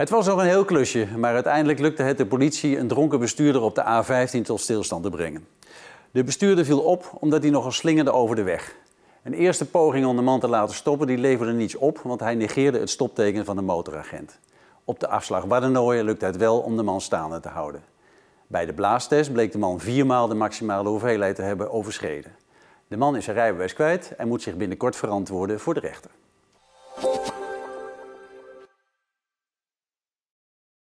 Het was nog een heel klusje, maar uiteindelijk lukte het de politie een dronken bestuurder op de A15 tot stilstand te brengen. De bestuurder viel op omdat hij nogal slingerde over de weg. Een eerste poging om de man te laten stoppen die leverde niets op, want hij negeerde het stopteken van de motoragent. Op de afslag Waddenooien lukte het wel om de man staande te houden. Bij de blaastest bleek de man viermaal de maximale hoeveelheid te hebben overschreden. De man is zijn rijbewijs kwijt en moet zich binnenkort verantwoorden voor de rechter.